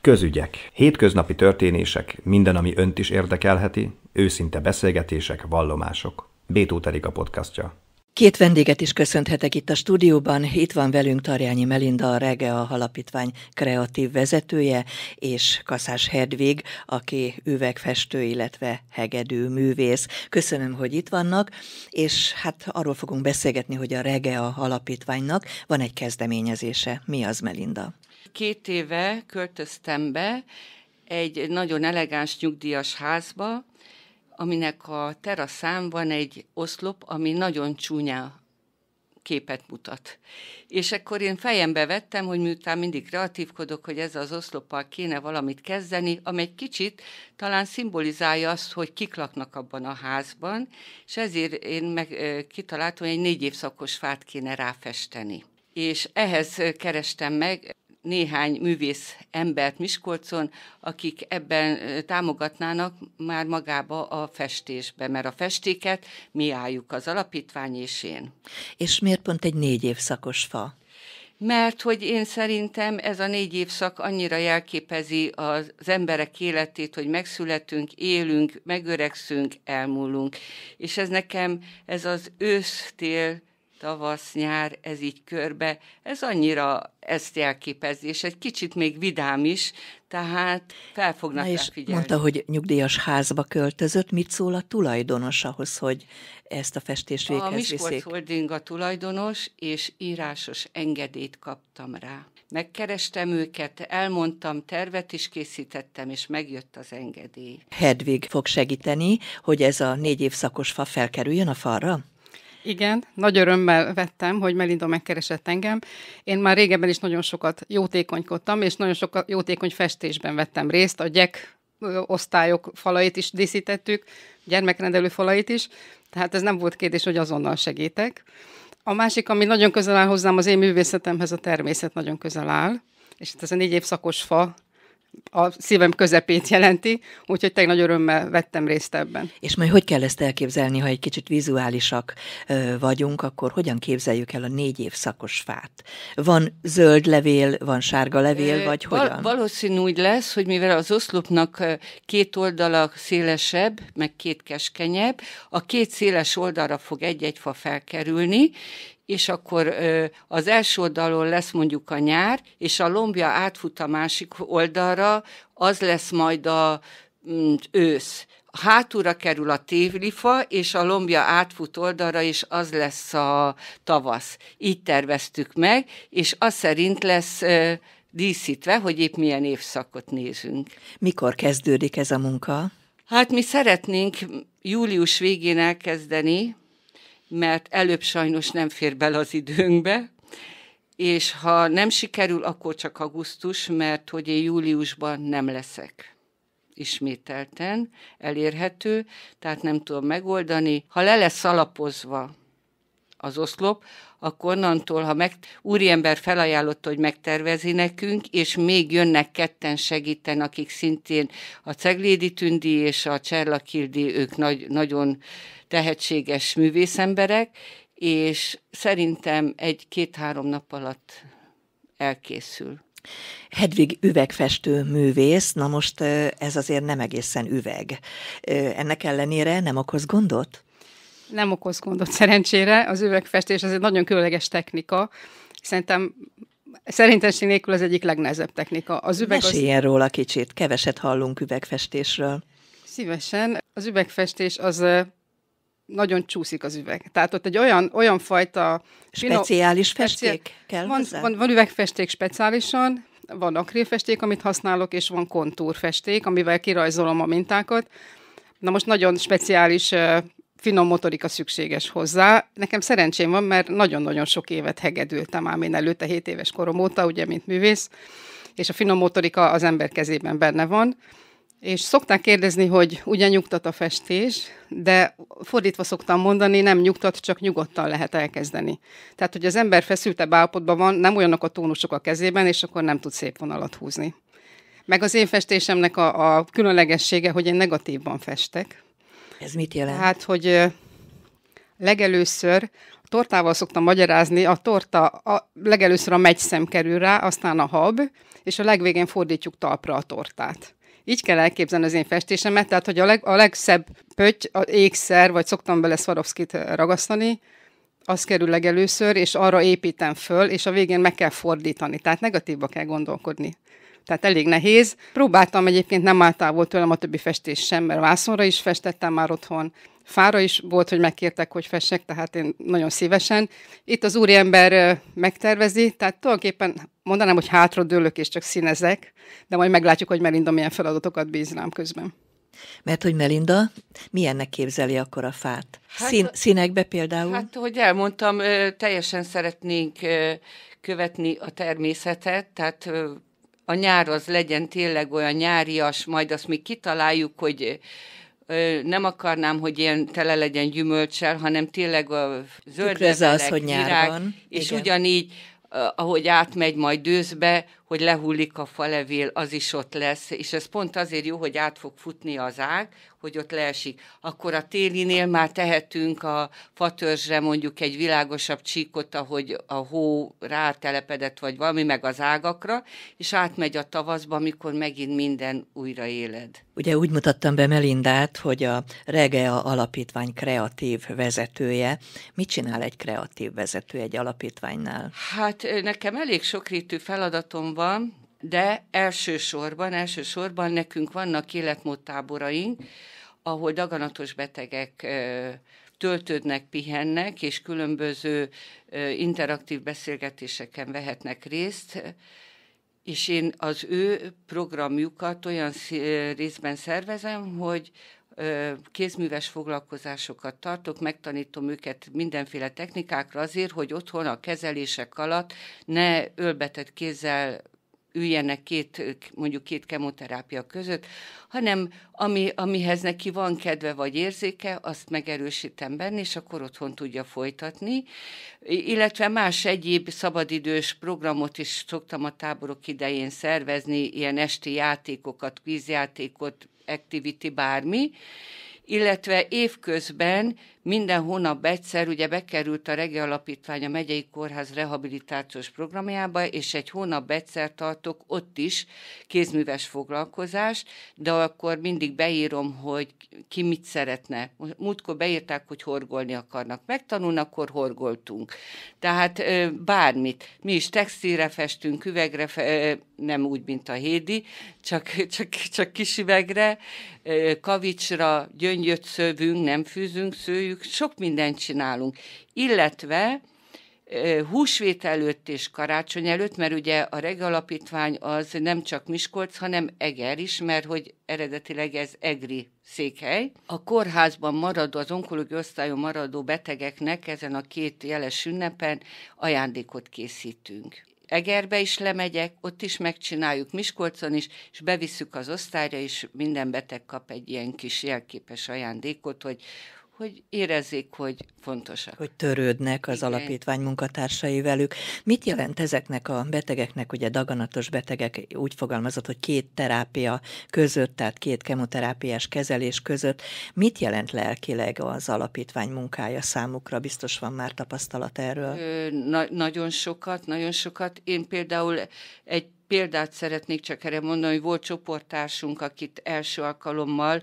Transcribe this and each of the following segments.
Közügyek, hétköznapi történések, minden, ami önt is érdekelheti, őszinte beszélgetések, vallomások. Bétó a podcastja. Két vendéget is köszönhetek itt a stúdióban. Itt van velünk Tarjányi Melinda, a a Alapítvány kreatív vezetője, és Kaszás Hedvig, aki üvegfestő, illetve hegedű művész. Köszönöm, hogy itt vannak, és hát arról fogunk beszélgetni, hogy a a Alapítványnak van egy kezdeményezése. Mi az, Melinda? Két éve költöztem be egy nagyon elegáns nyugdíjas házba, aminek a teraszán van egy oszlop, ami nagyon csúnya képet mutat. És akkor én fejembe vettem, hogy miután mindig kreatívkodok, hogy ez az oszloppal kéne valamit kezdeni, ami egy kicsit talán szimbolizálja azt, hogy kik laknak abban a házban, és ezért én meg kitaláltam, hogy egy négy évszakos fát kéne ráfesteni. És ehhez kerestem meg néhány művész embert Miskolcon, akik ebben támogatnának már magába a festésbe, mert a festéket mi álljuk az alapítvány és én. És miért pont egy négy évszakos fa? mert hogy én szerintem ez a négy évszak annyira jelképezi az emberek életét, hogy megszületünk, élünk, megöregszünk, elmúlunk. És ez nekem, ez az ősztél, tavasz, nyár, ez így körbe, ez annyira ezt jelképezi, és egy kicsit még vidám is, tehát fel fognak Na és figyelni. mondta, hogy nyugdíjas házba költözött, mit szól a tulajdonos ahhoz, hogy ezt a festést véghez A Miskolc viszik? Holding a tulajdonos, és írásos engedélyt kaptam rá. Megkerestem őket, elmondtam, tervet is készítettem, és megjött az engedély. Hedvig fog segíteni, hogy ez a négy évszakos fa felkerüljön a falra? Igen, nagy örömmel vettem, hogy Melinda megkeresett engem. Én már régebben is nagyon sokat jótékonykodtam, és nagyon sokat jótékony festésben vettem részt. A gyek osztályok falait is díszítettük, gyermekrendelő falait is, tehát ez nem volt kérdés, hogy azonnal segítek. A másik, ami nagyon közel áll hozzám, az én művészetemhez a természet nagyon közel áll, és itt hát ez a négy évszakos fa a szívem közepét jelenti, úgyhogy tegnap nagy örömmel vettem részt ebben. És majd hogy kell ezt elképzelni, ha egy kicsit vizuálisak vagyunk, akkor hogyan képzeljük el a négy év szakos fát? Van zöld levél, van sárga levél, vagy Val- hogyan? Valószínű úgy lesz, hogy mivel az oszlopnak két oldala szélesebb, meg két keskenyebb, a két széles oldalra fog egy-egy fa felkerülni, és akkor az első oldalon lesz mondjuk a nyár, és a lombja átfut a másik oldalra, az lesz majd a mm, ősz. Hátúra kerül a tévlifa, és a lombja átfut oldalra, és az lesz a tavasz. Így terveztük meg, és az szerint lesz díszítve, hogy épp milyen évszakot nézünk. Mikor kezdődik ez a munka? Hát mi szeretnénk július végén elkezdeni, mert előbb sajnos nem fér bele az időnkbe, és ha nem sikerül, akkor csak augusztus, mert hogy én júliusban nem leszek ismételten elérhető, tehát nem tudom megoldani. Ha le lesz alapozva az oszlop, akkor onnantól, ha meg, úriember felajánlott, hogy megtervezi nekünk, és még jönnek ketten segíten, akik szintén a Ceglédi Tündi és a Cserlakildi, ők nagy, nagyon tehetséges művészemberek, és szerintem egy-két-három nap alatt elkészül. Hedvig üvegfestő művész, na most ez azért nem egészen üveg. Ennek ellenére nem okoz gondot? Nem okoz gondot szerencsére. Az üvegfestés az egy nagyon különleges technika. Szerintem Szerintenség nélkül az egyik legnehezebb technika. Az üveg Meséljen az... róla kicsit, keveset hallunk üvegfestésről. Szívesen. Az üvegfestés az nagyon csúszik az üveg. Tehát ott egy olyan, olyan fajta... Speciális festék speciál, kell van, hozzá? Van, van üvegfesték speciálisan, van akrilfesték, amit használok, és van kontúrfesték, amivel kirajzolom a mintákat. Na most nagyon speciális finom motorika szükséges hozzá. Nekem szerencsém van, mert nagyon-nagyon sok évet hegedültem ám én előtte, 7 éves korom óta, ugye, mint művész, és a finom motorika az ember kezében benne van és szokták kérdezni, hogy ugyan nyugtat a festés, de fordítva szoktam mondani, nem nyugtat, csak nyugodtan lehet elkezdeni. Tehát, hogy az ember feszültebb állapotban van, nem olyanok a tónusok a kezében, és akkor nem tud szép vonalat húzni. Meg az én festésemnek a, a különlegessége, hogy én negatívban festek. Ez mit jelent? Hát, hogy legelőször tortával szoktam magyarázni, a torta a, legelőször a megyszem kerül rá, aztán a hab, és a legvégén fordítjuk talpra a tortát. Így kell elképzelni az én festésemet, tehát hogy a, leg, a legszebb pötty, a ékszer, vagy szoktam bele Swarovskit ragasztani, az kerül legelőször, és arra építem föl, és a végén meg kell fordítani. Tehát negatívba kell gondolkodni. Tehát elég nehéz. Próbáltam egyébként nem volt tőlem a többi festés sem, mert vászonra is festettem már otthon, fára is volt, hogy megkértek, hogy fessek, tehát én nagyon szívesen. Itt az úriember megtervezi, tehát tulajdonképpen mondanám, hogy hátradőlök és csak színezek, de majd meglátjuk, hogy Melinda milyen feladatokat bíz rám közben. Mert hogy Melinda milyennek képzeli akkor a fát? Hát, Szín, színekbe például? Hát, hogy, elmondtam, teljesen szeretnénk követni a természetet, tehát a nyár az legyen tényleg olyan nyárias, majd azt még kitaláljuk, hogy nem akarnám, hogy ilyen tele legyen gyümölcsel, hanem tényleg a zöld az, hogy nyár virág, van. És Igen. ugyanígy Eh, ahogy átmegy majd dőzbe, hogy lehullik a falevél, az is ott lesz, és ez pont azért jó, hogy át fog futni az ág, hogy ott leesik. Akkor a télinél már tehetünk a fatörzsre mondjuk egy világosabb csíkot, ahogy a hó rátelepedett, vagy valami, meg az ágakra, és átmegy a tavaszba, amikor megint minden újra éled. Ugye úgy mutattam be Melindát, hogy a Regea Alapítvány kreatív vezetője. Mit csinál egy kreatív vezető egy alapítványnál? Hát nekem elég sokrétű feladatom van, de elsősorban, elsősorban nekünk vannak életmódtáboraink, ahol daganatos betegek töltődnek, pihennek, és különböző interaktív beszélgetéseken vehetnek részt, és én az ő programjukat olyan részben szervezem, hogy kézműves foglalkozásokat tartok, megtanítom őket mindenféle technikákra azért, hogy otthon a kezelések alatt ne ölbetett kézzel üljenek két, mondjuk két kemoterápia között, hanem ami, amihez neki van kedve vagy érzéke, azt megerősítem benne, és akkor otthon tudja folytatni. Illetve más egyéb szabadidős programot is szoktam a táborok idején szervezni, ilyen esti játékokat, vízjátékot, activity, bármi, illetve évközben minden hónap egyszer ugye bekerült a Regi Alapítvány a megyei kórház rehabilitációs programjába, és egy hónap egyszer tartok ott is kézműves foglalkozást, de akkor mindig beírom, hogy ki mit szeretne. Múltkor beírták, hogy horgolni akarnak. Megtanulnak, akkor horgoltunk. Tehát bármit. Mi is textilre festünk, üvegre, fe, nem úgy, mint a Hédi, csak, csak, csak kis üvegre, kavicsra, gyöngyöt szövünk, nem fűzünk, szőjük, mondjuk sok mindent csinálunk. Illetve húsvét előtt és karácsony előtt, mert ugye a regalapítvány az nem csak Miskolc, hanem Eger is, mert hogy eredetileg ez Egri székhely. A kórházban maradó, az onkológiai osztályon maradó betegeknek ezen a két jeles ünnepen ajándékot készítünk. Egerbe is lemegyek, ott is megcsináljuk, Miskolcon is, és bevisszük az osztályra, és minden beteg kap egy ilyen kis jelképes ajándékot, hogy hogy érezzék, hogy fontosak. Hogy törődnek az Igen. alapítvány munkatársai velük. Mit jelent ezeknek a betegeknek, ugye daganatos betegek úgy fogalmazott, hogy két terápia között, tehát két kemoterápiás kezelés között, mit jelent lelkileg az alapítvány munkája számukra? Biztos van már tapasztalat erről. Ö, na- nagyon sokat, nagyon sokat. Én például egy példát szeretnék csak erre mondani, hogy volt csoporttársunk, akit első alkalommal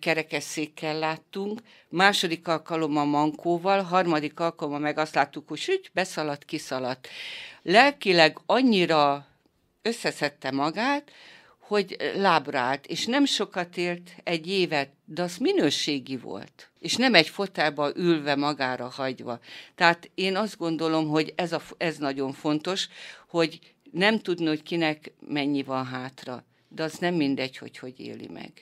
kerekesszékkel láttunk, második alkalommal mankóval, harmadik alkalommal meg azt láttuk, hogy süt, beszaladt, kiszaladt. Lelkileg annyira összeszedte magát, hogy lábra állt, és nem sokat élt egy évet, de az minőségi volt, és nem egy fotelba ülve magára hagyva. Tehát én azt gondolom, hogy ez, a, ez nagyon fontos, hogy nem tudni, hogy kinek mennyi van hátra, de az nem mindegy, hogy hogy éli meg.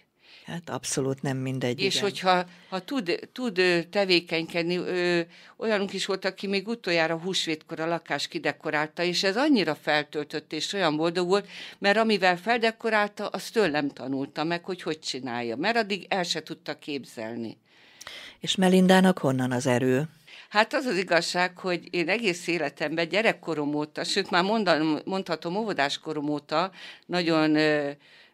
Hát abszolút nem mindegy. És igen. hogyha ha tud, tud tevékenykedni, ö, olyanunk is volt, aki még utoljára húsvétkor a lakás kidekorálta, és ez annyira feltöltött, és olyan boldog volt, mert amivel feldekorálta, azt tőlem tanulta meg, hogy hogy csinálja, mert addig el se tudta képzelni. És Melindának honnan az erő? Hát az az igazság, hogy én egész életemben gyerekkorom óta, sőt már mondanom, mondhatom óvodáskorom óta nagyon ö,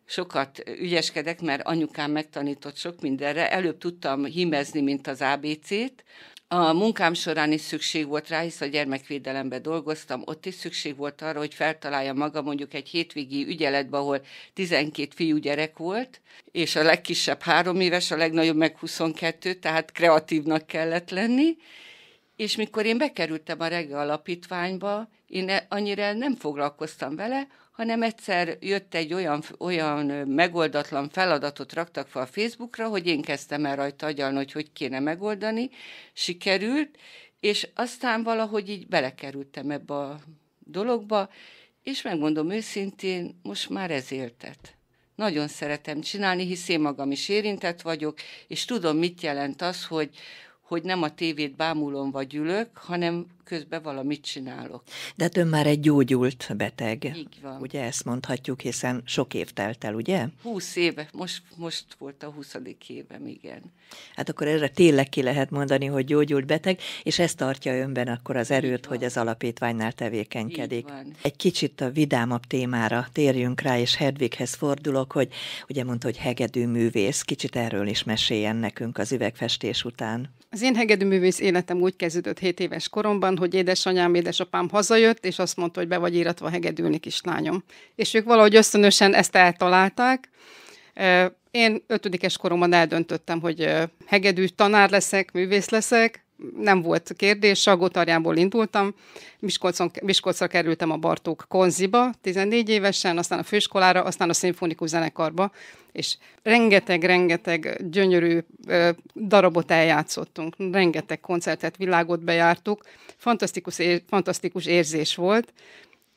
sokat ügyeskedek, mert anyukám megtanított sok mindenre. Előbb tudtam hímezni, mint az ABC-t. A munkám során is szükség volt rá, hisz a gyermekvédelemben dolgoztam, ott is szükség volt arra, hogy feltaláljam magam mondjuk egy hétvégi ügyeletbe, ahol 12 fiú gyerek volt, és a legkisebb három éves, a legnagyobb meg 22, tehát kreatívnak kellett lenni, és mikor én bekerültem a reggel alapítványba, én e- annyira nem foglalkoztam vele, hanem egyszer jött egy olyan, olyan megoldatlan feladatot raktak fel a Facebookra, hogy én kezdtem el rajta agyalni, hogy hogy kéne megoldani, sikerült, és aztán valahogy így belekerültem ebbe a dologba, és megmondom őszintén, most már ez éltet. Nagyon szeretem csinálni, hisz én magam is érintett vagyok, és tudom, mit jelent az, hogy, hogy nem a tévét bámulom vagy ülök, hanem közben valamit csinálok. De hát ön már egy gyógyult beteg. Így van. Ugye ezt mondhatjuk, hiszen sok év telt el, ugye? Húsz éve, most, most volt a huszadik évem, igen. Hát akkor erre tényleg ki lehet mondani, hogy gyógyult beteg, és ez tartja önben akkor az erőt, hogy az alapítványnál tevékenykedik. Egy kicsit a vidámabb témára térjünk rá, és Hedvighez fordulok, hogy ugye mondta, hogy hegedű művész, kicsit erről is meséljen nekünk az üvegfestés után. Az én hegedűművész életem úgy kezdődött 7 éves koromban, hogy édesanyám, édesapám hazajött, és azt mondta, hogy be vagy íratva hegedülni kislányom. És ők valahogy ösztönösen ezt eltalálták. Én ötödikes koromban eldöntöttem, hogy hegedű tanár leszek, művész leszek, nem volt kérdés, Sagotarjából indultam, Miskolcon, Miskolcra kerültem a Bartók Konziba 14 évesen, aztán a főiskolára, aztán a szimfonikus zenekarba, és rengeteg-rengeteg gyönyörű ö, darabot eljátszottunk, rengeteg koncertet, világot bejártuk, fantasztikus, ér, fantasztikus érzés volt,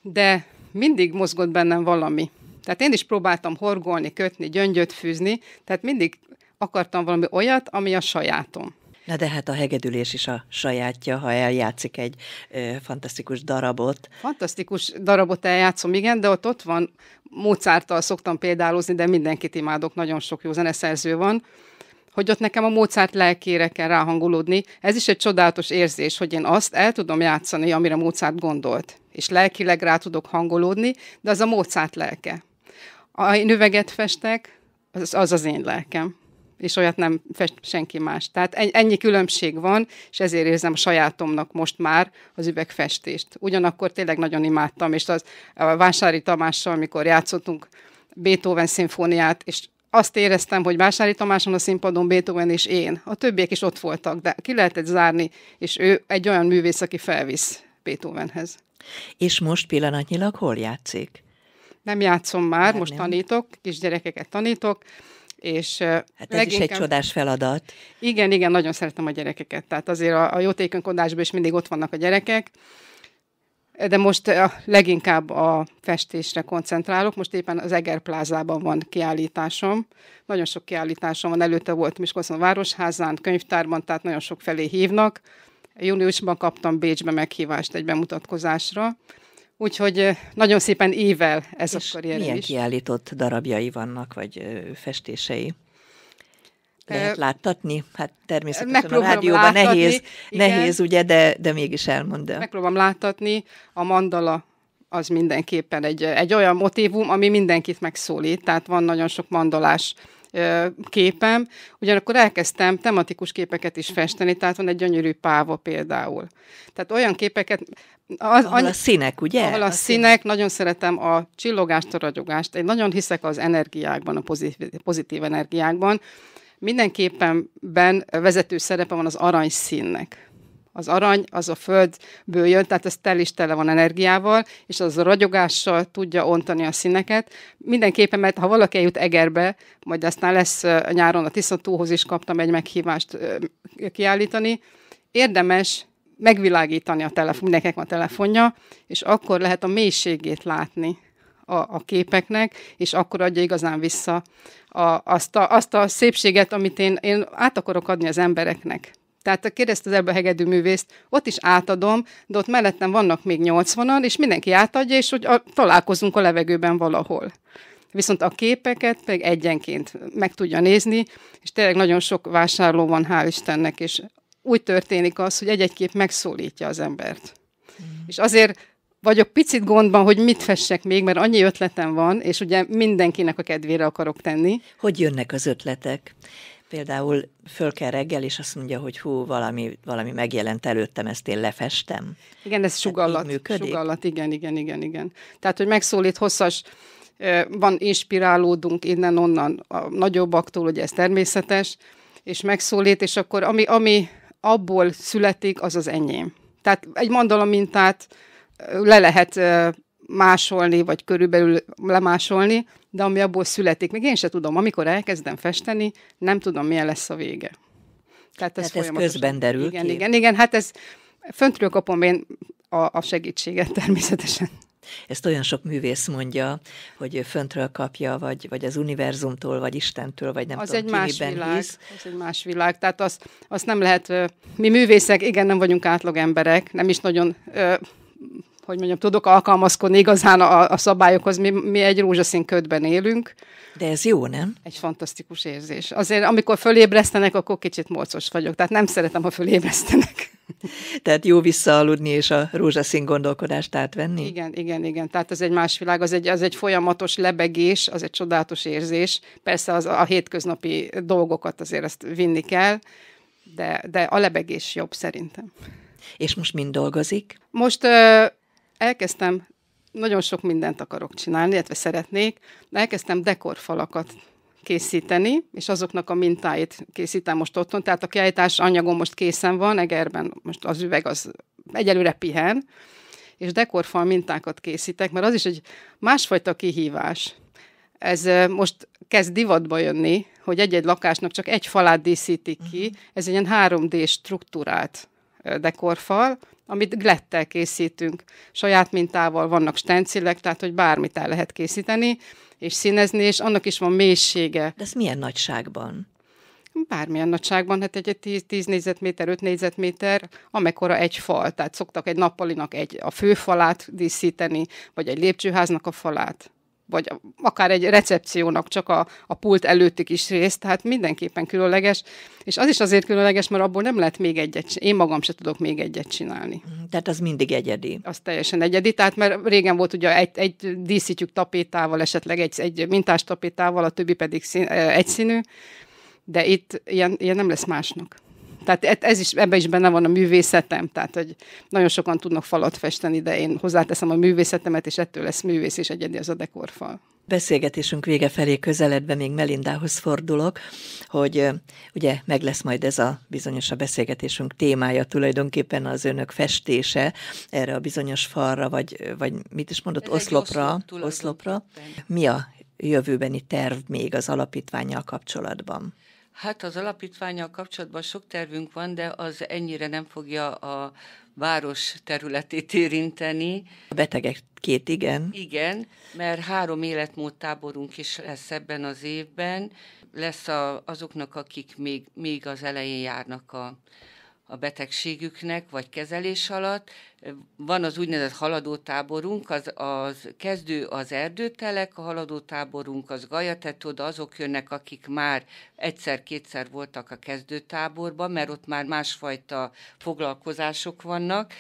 de mindig mozgott bennem valami. Tehát én is próbáltam horgolni, kötni, gyöngyöt fűzni, tehát mindig akartam valami olyat, ami a sajátom. Na de hát a hegedülés is a sajátja, ha eljátszik egy ö, fantasztikus darabot. Fantasztikus darabot eljátszom, igen, de ott ott van, Mozarttal szoktam példálozni, de mindenkit imádok, nagyon sok jó zeneszerző van, hogy ott nekem a Mozart lelkére kell ráhangolódni. Ez is egy csodálatos érzés, hogy én azt el tudom játszani, amire Mozart gondolt, és lelkileg rá tudok hangolódni, de az a Mozart lelke. A én üveget festek, az az, az én lelkem és olyat nem fest senki más. Tehát ennyi különbség van, és ezért érzem a sajátomnak most már az üvegfestést. Ugyanakkor tényleg nagyon imádtam, és az a Vásári Tamással, amikor játszottunk Beethoven szimfóniát, és azt éreztem, hogy Vásári Tamáson a színpadon Beethoven és én. A többiek is ott voltak, de ki lehetett zárni, és ő egy olyan művész, aki felvisz Beethovenhez. És most pillanatnyilag hol játszik? Nem játszom már, nem, most nem. tanítok, kisgyerekeket tanítok. És hát ez leginkább... is egy csodás feladat. Igen, igen, nagyon szeretem a gyerekeket. Tehát azért a, a jótékonykodásban is mindig ott vannak a gyerekek de most leginkább a festésre koncentrálok. Most éppen az Eger plázában van kiállításom. Nagyon sok kiállításom van. Előtte volt Miskolcon Városházán, könyvtárban, tehát nagyon sok felé hívnak. Júniusban kaptam Bécsbe meghívást egy bemutatkozásra. Úgyhogy nagyon szépen ével ez És a karrier milyen is. kiállított darabjai vannak, vagy festései? Lehet láttatni? Hát természetesen a rádióban láttatni, nehéz, igen. nehéz ugye, de, de mégis elmondja. Megpróbálom láttatni. A mandala az mindenképpen egy, egy olyan motívum, ami mindenkit megszólít. Tehát van nagyon sok mandalás képem, ugyanakkor elkezdtem tematikus képeket is festeni, tehát van egy gyönyörű páva például. Tehát olyan képeket... Az, ahol annyi, a színek, ugye? Ahol a, a színek, színek, nagyon szeretem a csillogást, a ragyogást. Én nagyon hiszek az energiákban, a pozitív, pozitív energiákban. Mindenképpen vezető szerepe van az aranyszínnek az arany az a földből jön, tehát ez tel is tele van energiával, és az a ragyogással tudja ontani a színeket. Mindenképpen, mert ha valaki eljut Egerbe, majd aztán lesz nyáron a Tiszatóhoz is kaptam egy meghívást kiállítani, érdemes megvilágítani a telefon, mindenkinek van a telefonja, és akkor lehet a mélységét látni a, a képeknek, és akkor adja igazán vissza a, azt, a, azt a szépséget, amit én, én át akarok adni az embereknek. Tehát a az ebbe a hegedű művészt, ott is átadom, de ott mellettem vannak még 80-an, és mindenki átadja, és hogy a, találkozunk a levegőben valahol. Viszont a képeket pedig egyenként meg tudja nézni, és tényleg nagyon sok vásárló van, hál' Istennek, és úgy történik az, hogy egy-egy kép megszólítja az embert. Mm. És azért vagyok picit gondban, hogy mit fessek még, mert annyi ötletem van, és ugye mindenkinek a kedvére akarok tenni. Hogy jönnek az ötletek? Például föl kell reggel, és azt mondja, hogy hú, valami, valami megjelent előttem, ezt én lefestem. Igen, ez hát sugallat. Sugallat, igen, igen, igen, igen. Tehát, hogy megszólít hosszas, van inspirálódunk innen-onnan a nagyobbaktól, hogy ez természetes, és megszólít, és akkor ami, ami abból születik, az az enyém. Tehát egy mandala mintát le lehet másolni, vagy körülbelül lemásolni, de ami abból születik. Még én se tudom, amikor elkezdem festeni, nem tudom, milyen lesz a vége. Tehát ez, Tehát ez közben derül igen, ki. Igen, igen, hát ez föntről kapom én a, a segítséget természetesen. Ezt olyan sok művész mondja, hogy föntről kapja, vagy, vagy az univerzumtól, vagy Istentől, vagy nem az tudom, egy más világ, hisz. Az egy más világ, tehát azt az nem lehet, mi művészek, igen, nem vagyunk átlag emberek, nem is nagyon hogy mondjam, tudok alkalmazkodni igazán a, a szabályokhoz. Mi, mi egy rózsaszín ködben élünk. De ez jó, nem? Egy fantasztikus érzés. Azért, amikor fölébresztenek, akkor kicsit morcos vagyok. Tehát nem szeretem, ha fölébresztenek. Tehát jó visszaaludni és a rózsaszín gondolkodást átvenni? Igen, igen, igen. Tehát ez egy más világ, az egy, az egy folyamatos lebegés, az egy csodálatos érzés. Persze az, a hétköznapi dolgokat azért ezt vinni kell, de, de a lebegés jobb szerintem. És most mind dolgozik? Most elkezdtem, nagyon sok mindent akarok csinálni, illetve szeretnék, de elkezdtem dekorfalakat készíteni, és azoknak a mintáit készítem most otthon, tehát a kiállítás anyagom most készen van, Egerben most az üveg az egyelőre pihen, és dekorfal mintákat készítek, mert az is egy másfajta kihívás. Ez most kezd divatba jönni, hogy egy-egy lakásnak csak egy falát díszítik ki, mhm. ez egy ilyen 3D struktúrát dekorfal, amit glettel készítünk. Saját mintával vannak stencilek, tehát hogy bármit el lehet készíteni, és színezni, és annak is van mélysége. De ez milyen nagyságban? Bármilyen nagyságban, hát egy 10, négyzetméter, 5 négyzetméter, amekkora egy fal. Tehát szoktak egy nappalinak egy, a főfalát díszíteni, vagy egy lépcsőháznak a falát vagy akár egy recepciónak csak a, a pult előtti kis rész, tehát mindenképpen különleges, és az is azért különleges, mert abból nem lehet még egyet, én magam se tudok még egyet csinálni. Mm, tehát az mindig egyedi. Az teljesen egyedi, tehát mert régen volt ugye egy, egy díszítjük tapétával, esetleg egy, egy mintás tapétával, a többi pedig szín, egyszínű, de itt ilyen, ilyen nem lesz másnak. Tehát e- ez is, ebbe is benne van a művészetem, tehát hogy nagyon sokan tudnak falat festeni, de én hozzáteszem a művészetemet, és ettől lesz művész, és egyedi az a dekorfal. Beszélgetésünk vége felé közeledve még Melindához fordulok, hogy ugye meg lesz majd ez a bizonyos a beszélgetésünk témája, tulajdonképpen az önök festése erre a bizonyos falra, vagy, vagy mit is mondott, ez oszlopra, oszlop, oszlopra. Mi a jövőbeni terv még az alapítványjal kapcsolatban? Hát az alapítványal kapcsolatban sok tervünk van, de az ennyire nem fogja a város területét érinteni. A betegek két, igen. Igen, mert három életmód táborunk is lesz ebben az évben. Lesz a, azoknak, akik még, még az elején járnak a a betegségüknek, vagy kezelés alatt. Van az úgynevezett haladótáborunk, az, az kezdő az erdőtelek, a haladótáborunk az Gaja, azok jönnek, akik már egyszer-kétszer voltak a kezdőtáborban, mert ott már másfajta foglalkozások vannak,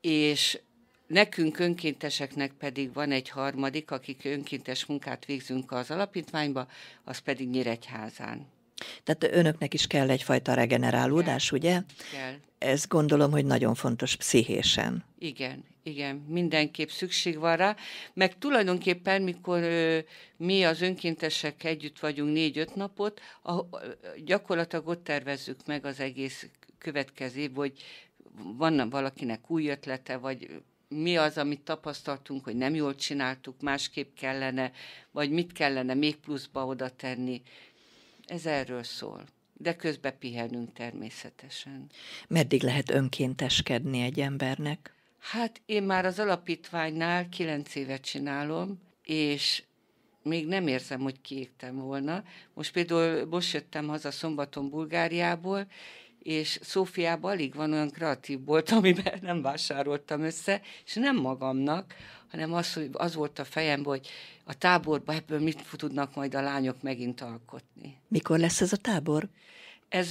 és Nekünk önkénteseknek pedig van egy harmadik, akik önkéntes munkát végzünk az alapítványba, az pedig Nyíregyházán. Tehát önöknek is kell egyfajta regenerálódás, kell. ugye? Kell. Ez gondolom, hogy nagyon fontos pszichésen. Igen, igen, mindenképp szükség van rá. Meg tulajdonképpen, mikor ö, mi az önkéntesek együtt vagyunk négy-öt napot, a, gyakorlatilag ott tervezzük meg az egész következő év, hogy van valakinek új ötlete, vagy mi az, amit tapasztaltunk, hogy nem jól csináltuk, másképp kellene, vagy mit kellene még pluszba oda tenni. Ez erről szól. De közben pihenünk természetesen. Meddig lehet önkénteskedni egy embernek? Hát én már az alapítványnál kilenc évet csinálom, és még nem érzem, hogy kiégtem volna. Most például most jöttem haza szombaton Bulgáriából, és Szófiában alig van olyan kreatív bolt, amiben nem vásároltam össze, és nem magamnak, hanem az, hogy az volt a fejem, hogy a táborban ebből mit tudnak majd a lányok megint alkotni. Mikor lesz ez a tábor? Ez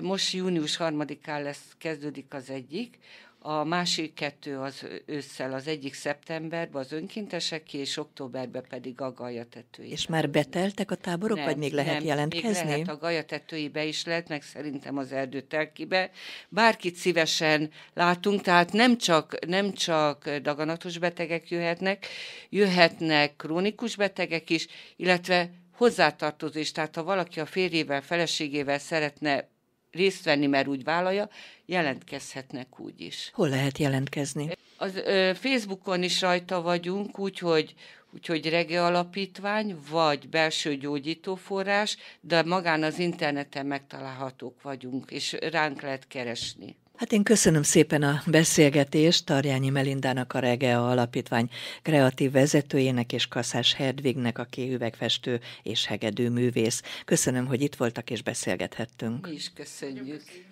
most június harmadikán lesz, kezdődik az egyik, a másik kettő az ősszel, az egyik szeptemberben az önkinteseké, és októberben pedig a gajatetői. És már beteltek a táborok, nem, vagy még lehet nem, jelentkezni? Még lehet a gajatetőibe is lehet, meg szerintem az erdőtelkibe. Bárkit szívesen látunk, tehát nem csak, nem csak daganatos betegek jöhetnek, jöhetnek krónikus betegek is, illetve hozzátartozás, tehát ha valaki a férjével, feleségével szeretne részt venni, mert úgy vállalja, jelentkezhetnek úgy is. Hol lehet jelentkezni? Az ö, Facebookon is rajta vagyunk, úgyhogy Úgyhogy Rege Alapítvány, vagy belső gyógyítóforrás, de magán az interneten megtalálhatók vagyunk, és ránk lehet keresni. Hát én köszönöm szépen a beszélgetést Tarjányi Melindának a Regea Alapítvány kreatív vezetőjének és Kaszás Hedvignek, aki üvegfestő és hegedű művész. Köszönöm, hogy itt voltak és beszélgethettünk. Mi is köszönjük. köszönjük.